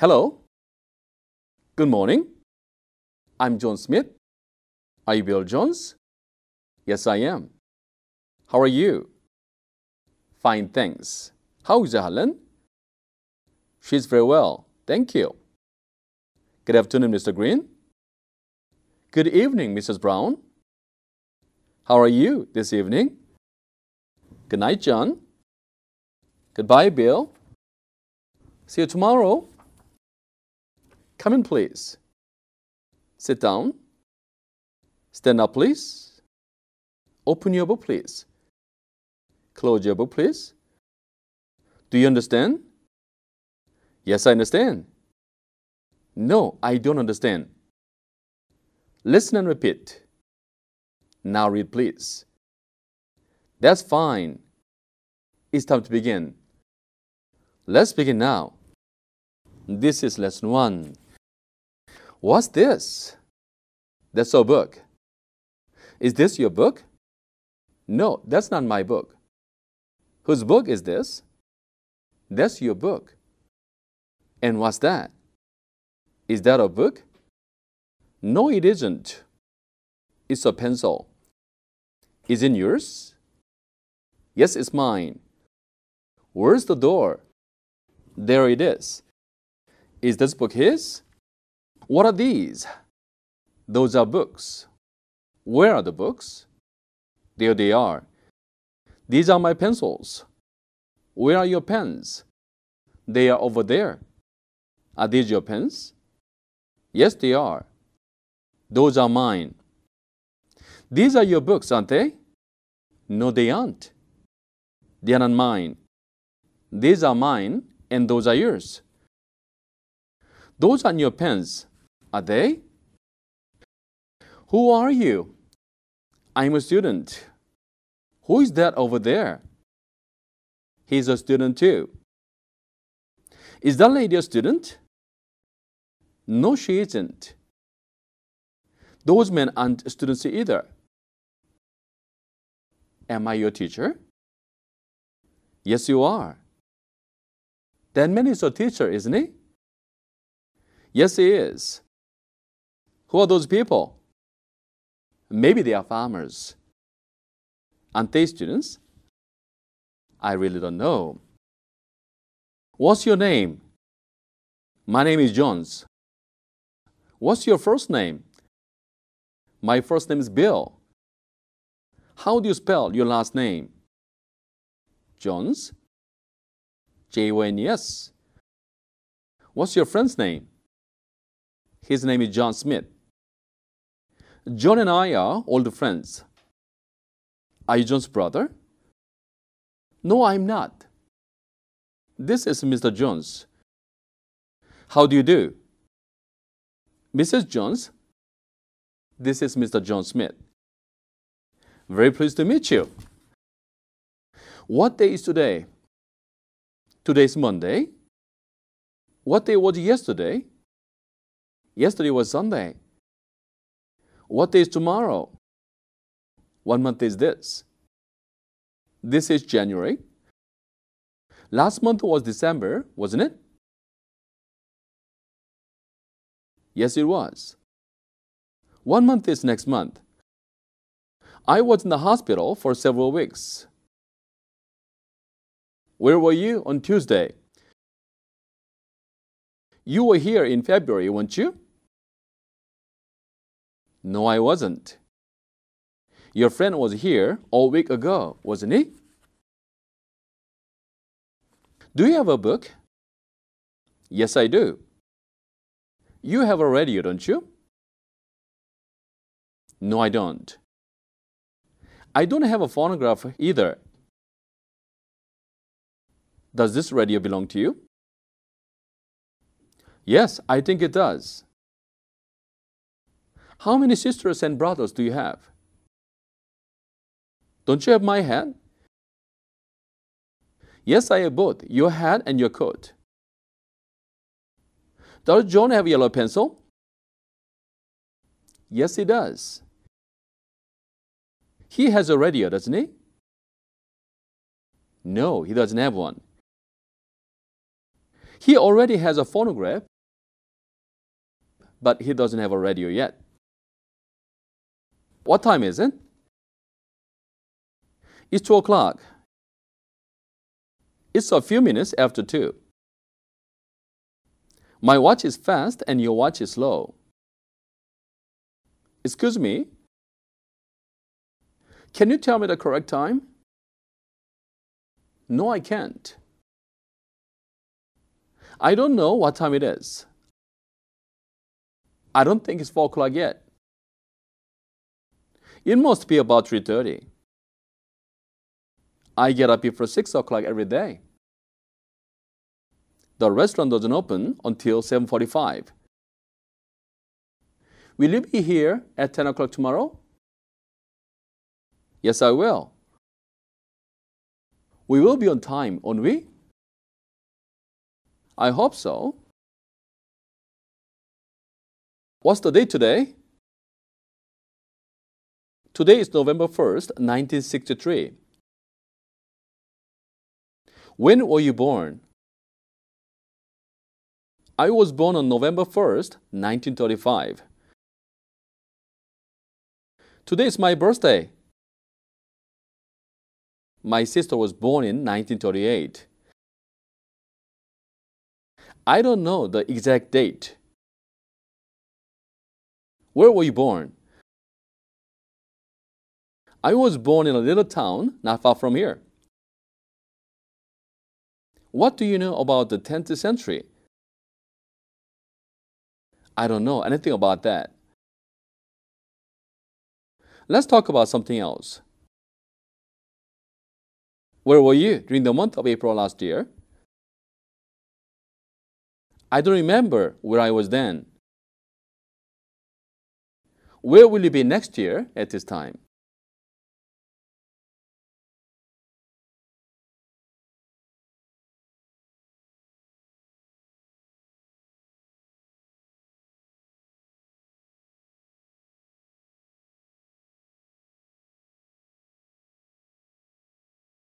Hello. Good morning. I'm John Smith. Are you Bill Jones? Yes, I am. How are you? Fine, thanks. How is Helen? She's very well. Thank you. Good afternoon, Mr. Green. Good evening, Mrs. Brown. How are you this evening? Good night, John. Goodbye, Bill. See you tomorrow. Come in, please. Sit down. Stand up, please. Open your book, please. Close your book, please. Do you understand? Yes, I understand. No, I don't understand. Listen and repeat. Now read, please. That's fine. It's time to begin. Let's begin now. This is lesson one. What's this? That's a book. Is this your book? No, that's not my book. Whose book is this? That's your book. And what's that? Is that a book? No, it isn't. It's a pencil. Is it yours? Yes, it's mine. Where's the door? There it is. Is this book his? What are these? Those are books. Where are the books? There they are. These are my pencils. Where are your pens? They are over there. Are these your pens? Yes, they are. Those are mine. These are your books, aren't they? No, they aren't. They are not mine. These are mine, and those are yours. Those are your pens, are they? Who are you? I'm a student. Who is that over there? He's a student too. Is that lady a student? No, she isn't. Those men aren't students either. Am I your teacher? Yes, you are. That man is your teacher, isn't he? Yes, he is. Who are those people? Maybe they are farmers. Aren't they students? I really don't know. What's your name? My name is Jones. What's your first name? My first name is Bill. How do you spell your last name? Jones? J O N E S. What's your friend's name? His name is John Smith. John and I are old friends. Are you John's brother? No, I'm not. This is Mr. Jones. How do you do? Mrs. Jones? This is Mr. John Smith. Very pleased to meet you. What day is today? Today is Monday. What day was yesterday? Yesterday was Sunday. What day is tomorrow? One month is this. This is January. Last month was December, wasn't it? Yes, it was. One month is next month. I was in the hospital for several weeks. Where were you on Tuesday? You were here in February, weren't you? No, I wasn't. Your friend was here all week ago, wasn't he? Do you have a book? Yes, I do. You have a radio, don't you? No, I don't. I don't have a phonograph either. Does this radio belong to you? Yes, I think it does. How many sisters and brothers do you have? Don't you have my hat? Yes, I have both, your hat and your coat. Does John have a yellow pencil? Yes, he does. He has a radio, doesn't he? No, he doesn't have one. He already has a phonograph, but he doesn't have a radio yet. What time is it? It's 2 o'clock. It's a few minutes after 2. My watch is fast and your watch is slow. Excuse me. Can you tell me the correct time? No, I can't. I don't know what time it is. I don't think it's 4 o'clock yet. It must be about 3.30. I get up before 6 o'clock every day. The restaurant doesn't open until 7.45. Will you be here at 10 o'clock tomorrow? Yes, I will. We will be on time, won't we? I hope so. What's the date today? Today is November 1st, 1963. When were you born? I was born on November 1st, 1935. Today is my birthday. My sister was born in 1938. I don't know the exact date. Where were you born? I was born in a little town not far from here. What do you know about the 10th century? I don't know anything about that. Let's talk about something else. Where were you during the month of April last year? I don't remember where I was then. Where will you be next year at this time?